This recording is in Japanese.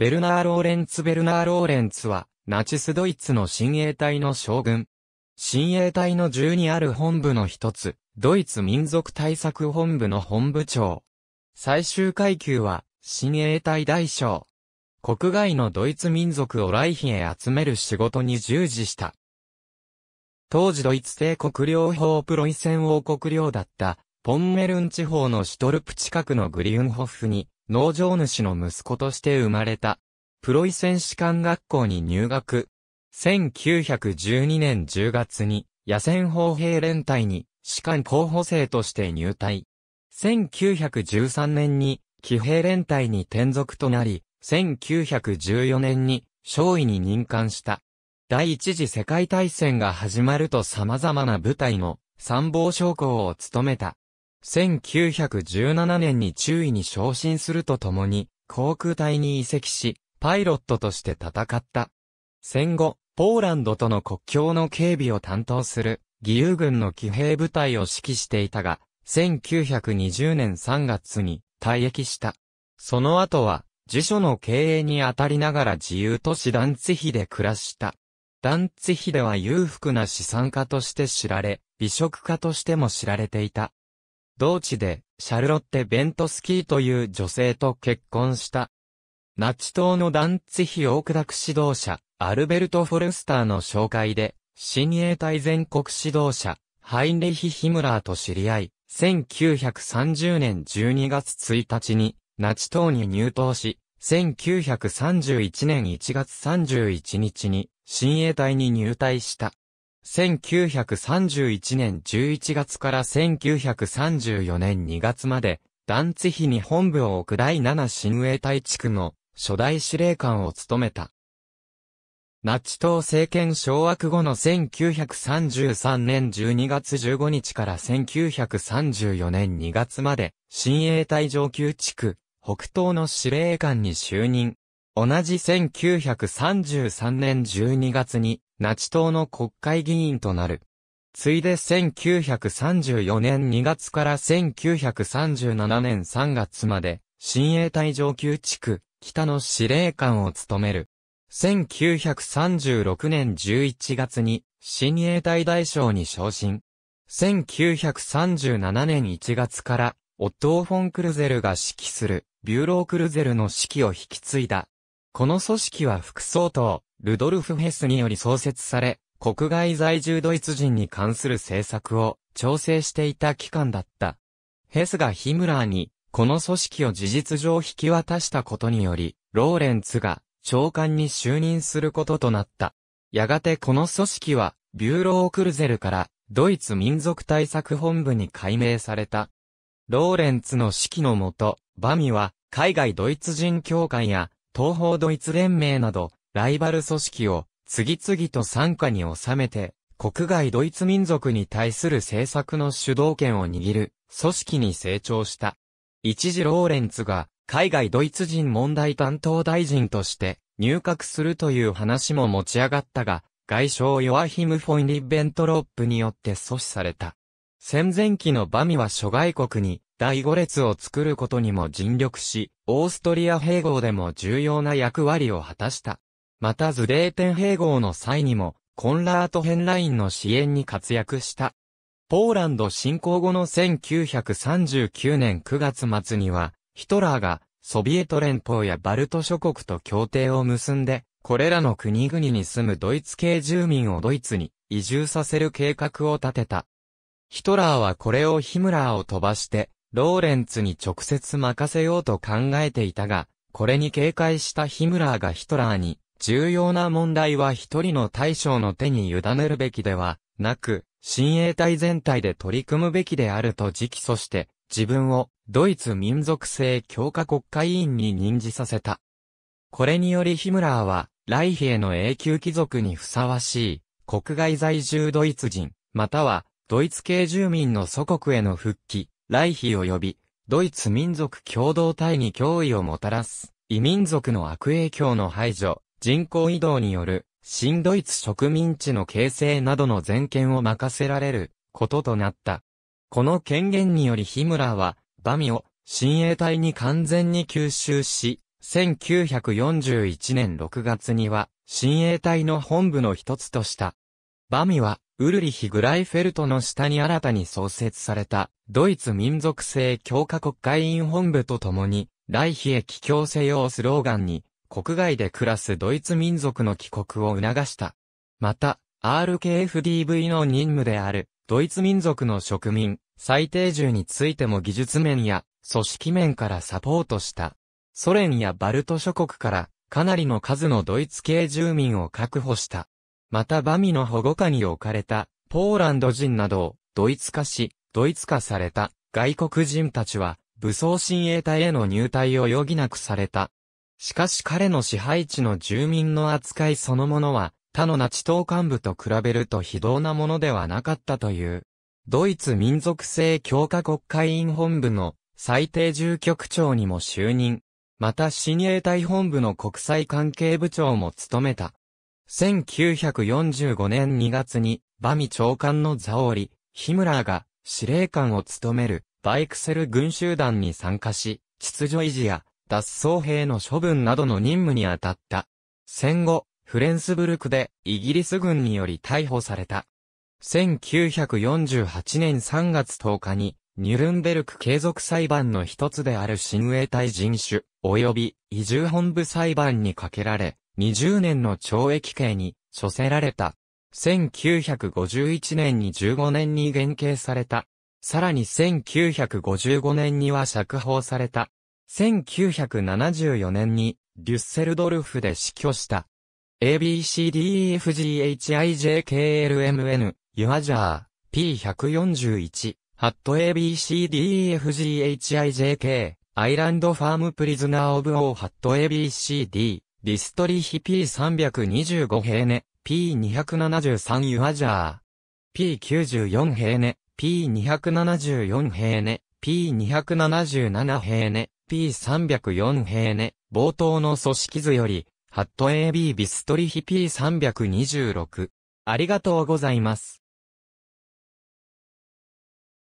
ベルナー・ローレンツ・ベルナー・ローレンツは、ナチスドイツの親衛隊の将軍。親衛隊の12ある本部の一つ、ドイツ民族対策本部の本部長。最終階級は、親衛隊大将。国外のドイツ民族を来賓へ集める仕事に従事した。当時ドイツ帝国領法プロイセン王国領だった、ポンメルン地方のシュトルプ近くのグリウンホフに、農場主の息子として生まれた。プロイセン士官学校に入学。1912年10月に野戦砲兵連隊に士官候補生として入隊。1913年に騎兵連隊に転属となり、1914年に少尉に任官した。第一次世界大戦が始まると様々な部隊の参謀将校を務めた。1917年に中尉に昇進するとともに、航空隊に移籍し、パイロットとして戦った。戦後、ポーランドとの国境の警備を担当する、義勇軍の騎兵部隊を指揮していたが、1920年3月に退役した。その後は、辞書の経営に当たりながら自由都市ダンツヒで暮らした。ダンツヒでは裕福な資産家として知られ、美食家としても知られていた。同地で、シャルロッテ・ベントスキーという女性と結婚した。ナチ党のダンツヒ大ダク指導者、アルベルト・フォルスターの紹介で、新衛隊全国指導者、ハインレヒ・ヒムラーと知り合い、1930年12月1日に、ナチ党に入党し、1931年1月31日に、新衛隊に入隊した。1931年11月から1934年2月まで、団地ツに本部を置く第7新衛隊地区の初代司令官を務めた。ナチ党政権掌握後の1933年12月15日から1934年2月まで、新衛隊上級地区、北東の司令官に就任。同じ1933年12月に、ナチ党の国会議員となる。ついで1934年2月から1937年3月まで、新衛隊上級地区、北の司令官を務める。1936年11月に、新衛隊大将に昇進。1937年1月から、オットー・フォン・クルゼルが指揮する、ビューロー・クルゼルの指揮を引き継いだ。この組織は副総統、ルドルフ・ヘスにより創設され、国外在住ドイツ人に関する政策を調整していた機関だった。ヘスがヒムラーに、この組織を事実上引き渡したことにより、ローレンツが長官に就任することとなった。やがてこの組織は、ビューロー・クルゼルから、ドイツ民族対策本部に改名された。ローレンツの指揮のもと、バミは、海外ドイツ人協会や、東方ドイツ連盟など、ライバル組織を次々と参加に収めて、国外ドイツ民族に対する政策の主導権を握る組織に成長した。一時ローレンツが海外ドイツ人問題担当大臣として入閣するという話も持ち上がったが、外相ヨアヒム・フォン・リッベントロップによって阻止された。戦前期のバミは諸外国に第五列を作ることにも尽力し、オーストリア併合でも重要な役割を果たした。またズデーテン併合の際にも、コンラート・ヘンラインの支援に活躍した。ポーランド侵攻後の1939年9月末には、ヒトラーがソビエト連邦やバルト諸国と協定を結んで、これらの国々に住むドイツ系住民をドイツに移住させる計画を立てた。ヒトラーはこれをヒムラーを飛ばして、ローレンツに直接任せようと考えていたが、これに警戒したヒムラーがヒトラーに重要な問題は一人の大将の手に委ねるべきではなく、親衛隊全体で取り組むべきであると直訴して、自分をドイツ民族性強化国会委員に任じさせた。これによりヒムラーは、ライヒへの永久貴族にふさわしい、国外在住ドイツ人、または、ドイツ系住民の祖国への復帰、ライヒ及び、ドイツ民族共同体に脅威をもたらす、異民族の悪影響の排除、人口移動による新ドイツ植民地の形成などの全権を任せられることとなった。この権限によりヒムラーは、バミを新衛隊に完全に吸収し、1941年6月には、新衛隊の本部の一つとした。バミは、ウルリヒ・グライフェルトの下に新たに創設された、ドイツ民族性強化国会員本部とともに、来帰益せようスローガンに、国外で暮らすドイツ民族の帰国を促した。また、RKFDV の任務である、ドイツ民族の植民、最低銃についても技術面や、組織面からサポートした。ソ連やバルト諸国から、かなりの数のドイツ系住民を確保した。またバミの保護下に置かれた、ポーランド人などを、ドイツ化し、ドイツ化された、外国人たちは、武装親衛隊への入隊を余儀なくされた。しかし彼の支配地の住民の扱いそのものは、他のナチ党幹部と比べると非道なものではなかったという。ドイツ民族性強化国会員本部の最低住局長にも就任。また新衛隊本部の国際関係部長も務めた。1945年2月に、バミ長官のザオリ、ヒムラーが司令官を務めるバイクセル軍集団に参加し、秩序維持や脱走兵の処分などの任務に当たった。戦後、フレンスブルクでイギリス軍により逮捕された。1948年3月10日に、ニュルンベルク継続裁判の一つである親衛隊人種、及び移住本部裁判にかけられ、20年の懲役刑に処せられた。1951年に15年に減刑された。さらに1955年には釈放された。1974年にデュッセルドルフで死去した。ABCDEFGHIJKLMN、ユアジャー、P141、ハット ABCDEFGHIJK、アイランドファームプリズナーオブオーハット ABCD、ディストリヒ P325 平ネ、P273 ユアジャー、P94 平ネ、P274 平ネ、P277 平ネ、P304 平ね、冒頭の組織図より、ハット AB ビストリヒ P326。ありがとうございます。